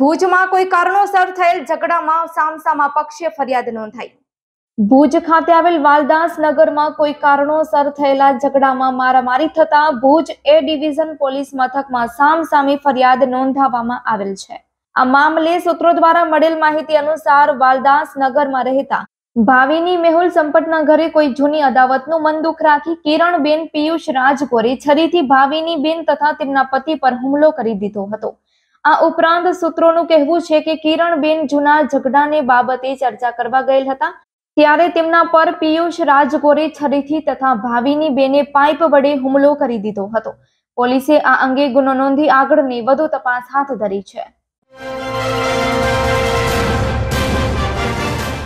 ભુજમાં કોઈ કારણોસર થયેલ ઝઘડામાં સામસામા પક્ષે ફરિયાદ નોંધાઈ ભુજ ખાતે આવેલ વાલદાસ નગરમાં કોઈ કારણોસર થયેલા ઝઘડામાં મારામારી થતા ભુજ એ ડિવિઝન પોલીસ મથકમાં સામસામી ફરિયાદ નોંધાવવામાં આવેલ છે આ મામલે સૂત્રો દ્વારા મળેલ માહિતી અનુસાર વાલદાસ નગરમાં રહેતા ભાવિની મેહુલ સંપટના ઘરે કોઈ જૂની અદાવતનું મન દુઃખ રાખી કિરણબેન પિયુષ રાજગોરે છરીથી ભાવિની બેન તથા તેમના પતિ પર હુમલો કરી દીધો હતો આ ઉપરાંત સૂત્રોનું કહેવું છે કે કિરણબેન જૂના ઝઘડાને બાબતે ચર્ચા કરવા ગયેલ હતા ત્યારે તેમના પર પિયુષ રાજગોરે છરીથી તથા ભાવિની બેને પાઇપ વડે હુમલો કરી દીધો હતો પોલીસે આ અંગે ગુનો નોંધી આગળની વધુ તપાસ હાથ ધરી છે